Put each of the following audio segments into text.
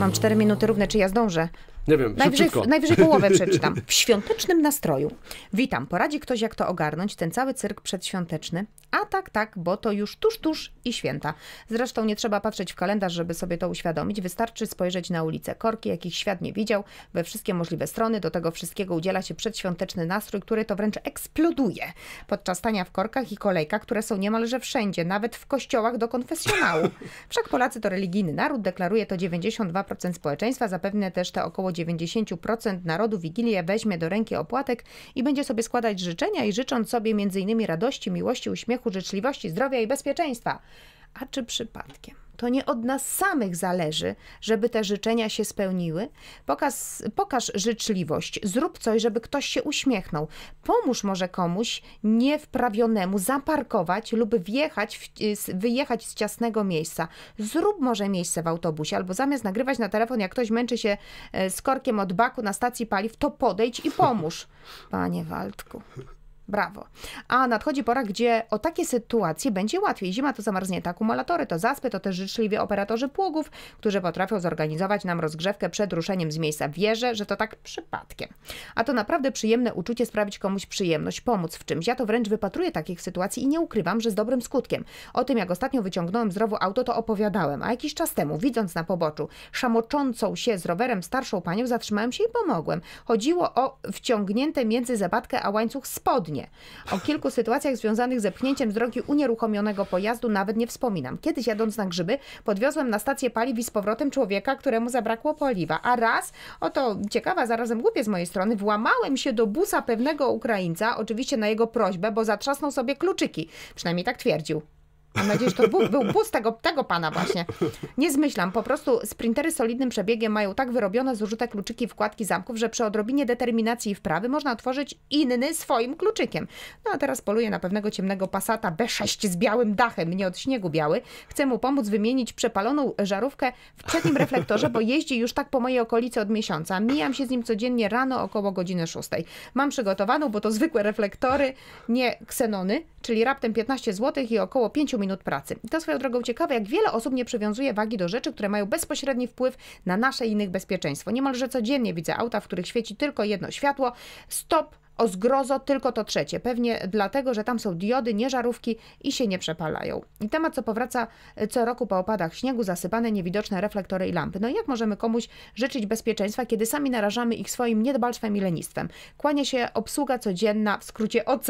Mam 4 minuty równe, czy ja zdążę? Nie wiem, najwyżej, najwyżej połowę przeczytam. W świątecznym nastroju. Witam, poradzi ktoś jak to ogarnąć, ten cały cyrk przedświąteczny. A tak, tak, bo to już tuż, tuż i święta. Zresztą nie trzeba patrzeć w kalendarz, żeby sobie to uświadomić. Wystarczy spojrzeć na ulicę Korki, jakich świat nie widział, we wszystkie możliwe strony. Do tego wszystkiego udziela się przedświąteczny nastrój, który to wręcz eksploduje podczas stania w korkach i kolejkach, które są niemalże wszędzie, nawet w kościołach do konfesjonału. Wszak Polacy to religijny naród, deklaruje to 92% społeczeństwa, zapewne też te około 90% narodu Wigilię weźmie do ręki opłatek i będzie sobie składać życzenia i życząc sobie m.in. radości, miłości, uśmiechu, życzliwości, zdrowia i bezpieczeństwa. A czy przypadkiem to nie od nas samych zależy, żeby te życzenia się spełniły. Pokaz, pokaż życzliwość, zrób coś, żeby ktoś się uśmiechnął. Pomóż może komuś niewprawionemu zaparkować lub wjechać w, y, wyjechać z ciasnego miejsca. Zrób może miejsce w autobusie, albo zamiast nagrywać na telefon, jak ktoś męczy się e, z korkiem od baku na stacji paliw, to podejdź i pomóż. Panie Waldku. Brawo. A nadchodzi pora, gdzie o takie sytuacje będzie łatwiej. Zima to zamarznięte akumulatory, to zaspy, to też życzliwi operatorzy pługów, którzy potrafią zorganizować nam rozgrzewkę przed ruszeniem z miejsca. Wierzę, że to tak przypadkiem. A to naprawdę przyjemne uczucie sprawić komuś przyjemność, pomóc w czymś. Ja to wręcz wypatruję takich sytuacji i nie ukrywam, że z dobrym skutkiem. O tym, jak ostatnio wyciągnąłem z rowu auto, to opowiadałem. A jakiś czas temu, widząc na poboczu szamoczącą się z rowerem starszą panią, zatrzymałem się i pomogłem. Chodziło o wciągnięte między zabatkę a łańcuch spodni nie. O kilku sytuacjach związanych ze pchnięciem z drogi unieruchomionego pojazdu nawet nie wspominam. Kiedyś jadąc na grzyby, podwiozłem na stację paliw i z powrotem człowieka, któremu zabrakło paliwa. A raz, oto ciekawa, zarazem głupie z mojej strony, włamałem się do busa pewnego Ukraińca, oczywiście na jego prośbę, bo zatrzasnął sobie kluczyki. Przynajmniej tak twierdził. Mam nadzieję, że to był, był bus tego, tego pana właśnie. Nie zmyślam, po prostu sprintery solidnym przebiegiem mają tak wyrobione zużyte kluczyki wkładki zamków, że przy odrobinie determinacji i wprawy można otworzyć inny swoim kluczykiem. No a teraz poluje na pewnego ciemnego pasata B6 z białym dachem, nie od śniegu biały. Chcę mu pomóc wymienić przepaloną żarówkę w przednim reflektorze, bo jeździ już tak po mojej okolicy od miesiąca. Mijam się z nim codziennie rano około godziny 6. Mam przygotowaną, bo to zwykłe reflektory, nie ksenony, czyli raptem 15 zł i około 5 minut pracy. to swoją drogą ciekawe, jak wiele osób nie przywiązuje wagi do rzeczy, które mają bezpośredni wpływ na nasze i innych bezpieczeństwo. Niemalże codziennie widzę auta, w których świeci tylko jedno światło, stop, o zgrozo tylko to trzecie, pewnie dlatego, że tam są diody, nie żarówki i się nie przepalają. I temat, co powraca e, co roku po opadach śniegu, zasypane niewidoczne reflektory i lampy. No jak możemy komuś życzyć bezpieczeństwa, kiedy sami narażamy ich swoim niedbalstwem i lenistwem? Kłania się obsługa codzienna, w skrócie OC.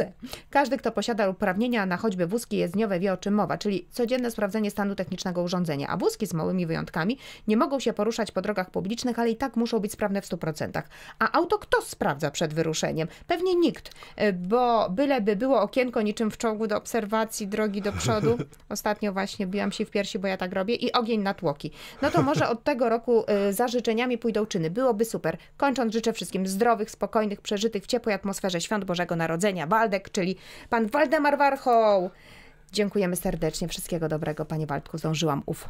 Każdy, kto posiada uprawnienia na choćby wózki jezdniowe wie o czym mowa, czyli codzienne sprawdzenie stanu technicznego urządzenia, a wózki z małymi wyjątkami nie mogą się poruszać po drogach publicznych, ale i tak muszą być sprawne w 100%. A auto kto sprawdza przed wyruszeniem? Pewnie nikt, e, bo byleby było okienko niczym w czołgu do obserwacji drogi do przodu. Ostatnio właśnie biłam się w piersi, bo ja tak robię i ogień na tłoki. No to może od tego roku e, za życzeniami pójdą czyny. Byłoby super. Kończąc życzę wszystkim zdrowych, spokojnych, przeżytych w ciepłej atmosferze świąt Bożego Narodzenia. Waldek, czyli pan Waldemar Warchoł. Dziękujemy serdecznie. Wszystkiego dobrego, panie Waldku. Zdążyłam. Uf.